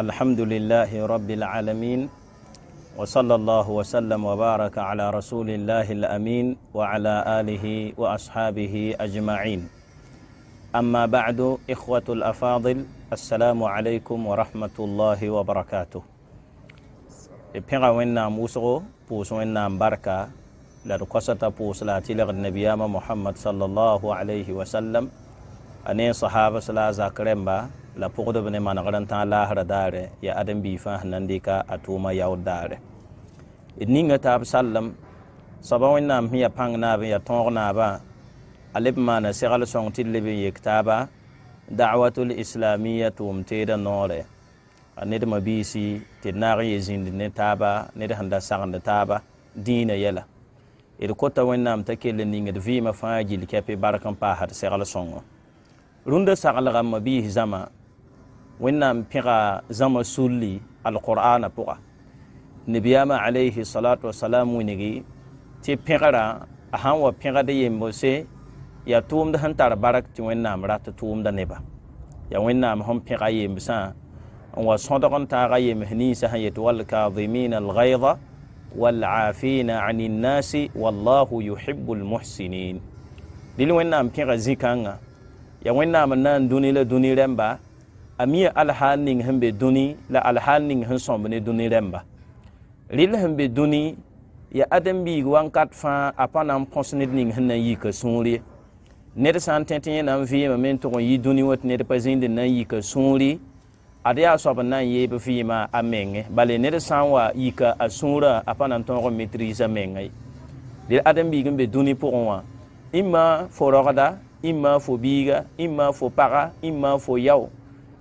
الحمد لله رب العالمين وصلى الله وسلم وبارك على رسول الله الأمين وعلى آله وأصحابه أجمعين أما بعد إخوة الأفاضل السلام عليكم ورحمة الله وبركاته إبقى وإنا موسغو بوس وإنا مباركا لرقصة بوس لا تلغ النبي محمد صلى الله عليه وسلم أني صحابة سلا زاكرمبا la pʋgdb ne manegr n tãag laasra daare yaa ãdem-bii fãa sẽn na n dɩka a tʋʋma yaood daare d ninga taab sallem soaba wẽnnaam sẽn yaa pãng naab n yaa tõog naabã a leb maana segl sõng tɩ d leb n yek taaba da'watul islamiyya tʋʋm teeda noore a ned ma biisi tɩ d naag n yee zĩnd ne taaba ned sẽn da sagend taaba dĩinã yɛla d kota wẽnnaam t'a kell ningd vɩɩmã fãa gil kɛpɩ bark paasd segl sõngo rũndã saglga ma biis zãma وينام بقى زما سولي القرآن بقى نبي ما عليه الصلاة والسلام ونجي تي بقرا أهم وبقرا دي يمبوسى يا توم ده هن تار بارك توين نام رات توم ده نبا يا وين نام هم يمبوسى هو صدقن يمهني سهي تول كاظمين الغيظة والعافين عن الناس والله يحب المحسنين دي لوين نام بقرا يا وين نام نان دوني لدوني ami alhanin hin be duni la alhanin hin son bene duni remba lil hin be duni ya adam bi wan kat fa apana am consonant nin hin na yi ka sunri ne de santen tin na fi ma men to yi duni wat ne de pazin de na yi ka sunri ade aso ban na yi be fi ma amenge bale ne de san wa yi ka asura apana to ko maitrisa mengai lil adam bi gin be duni po wa imma foroda imma fo biga imma fo para imma fo yao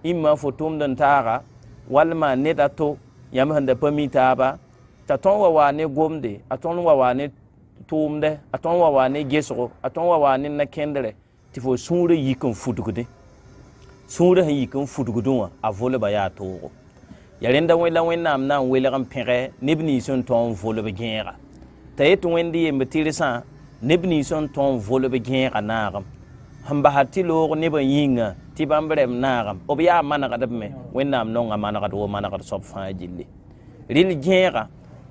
imma fo tumdin tara walma ne da to yam hande pami ta ba ta ton wa wa ne gomde a ton wa wa ne tumde a ton wa wa ne gesro a ton wa wa ne na kendre ti fo sunre yikon futugude sunre han yikon futugudun a vole ba ya to yarin da wela wen nam nan wela ran pere nibni sun ton vole ba gera ta yet wen di mbtirisa nibni sun ton vole ba gera naram sẽn basd tɩ loog neb n yĩnga tɩ bãmb rɛm naagam b yaa manegd b me wẽnnaam nonga manegd woo manegd soab fãa gilli rɩl gẽega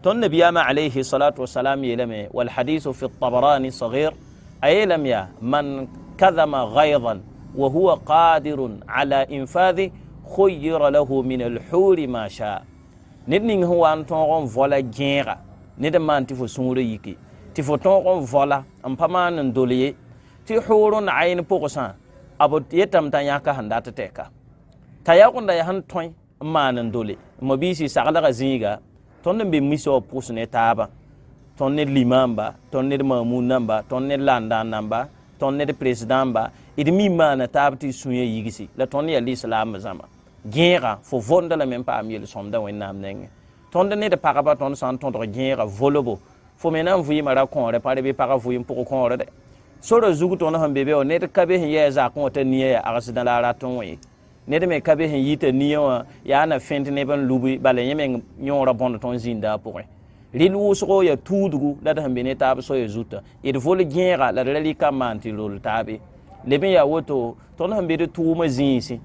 tõnd nabiyaama alayhi salatu wasalam yeelame walhadisu fi tabarani sagir a yeelame yaa man kadama gaydan wa huwa qadirun ala infadi khuyira lahu min alhuri ma sha ned ning sẽn wa n tõog n vola gẽega ned n maan tɩ fo sũurã yiki tɩ fo tõog n vola n pa maan n dol ye ti horun ayin pʋgsã b yetame t'a yãka sẽn dat tɛka t'a yaoogenda ya sẽn tõe n maan n dole n mobiisi saglga zĩiga tõnd n be misa wã pʋgs ne taaba tõnd ned limamba tõnd ned mamun namba tõnd ned landãan namba tõnd ned presidãmba d mi maana taab tɩ y sũyã yigsi la tõnd yaa lislaambã zãma gẽega fo võnda la me n paam yel-sõmda wẽnnaam nengẽ tõnd ned pagba tõnd sã n tõdg gẽega volbo fo me na n vɩɩmã ra kõore pa rebe pagã vɩɩm pʋg kõorede soda zugu tõnd sẽn be be wã ned ka be sẽn yɛɛ zak wã t'a nia yaa agsd la a rat n wẽ ned me ka be sẽn yi t'a nia wã yaa na fẽnd neb n lub bala yẽ meng yõorã bõnd tõnd zĩnda a pʋgẽ rɩl wʋsgo yaa tuudgu la d sẽn be ne taab soya zutã d vol gẽega la d ra rɩ ka maan tɩ rol taabe leb n yaa woto tõnd sẽn be d tʋʋmã zĩisẽ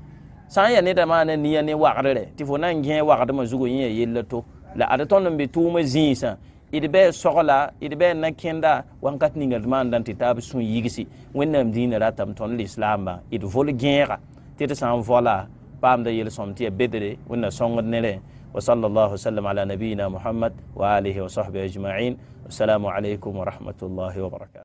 sã n yaa nedã maa na nia ne wagdrɛ tɩ fo na n gẽe wagdmã zugu yẽ yaa yell to la ad tõnd n be tʋʋmã zĩisã d bɩ sogla d bɩ nakẽnda wankat ninga d maan dan tɩ taab sũ yigsi wẽnnaam diinã ratame tõnd lislaambã d vol gẽega tɩ d sã n vola paamda yel sõam tɩ yaa bedre wẽnna sõngd ne rẽ وصلى الله وسلم على نبينا محمد وآله وصحبه أجمعين والسلام عليكم ورحمة الله وبركاته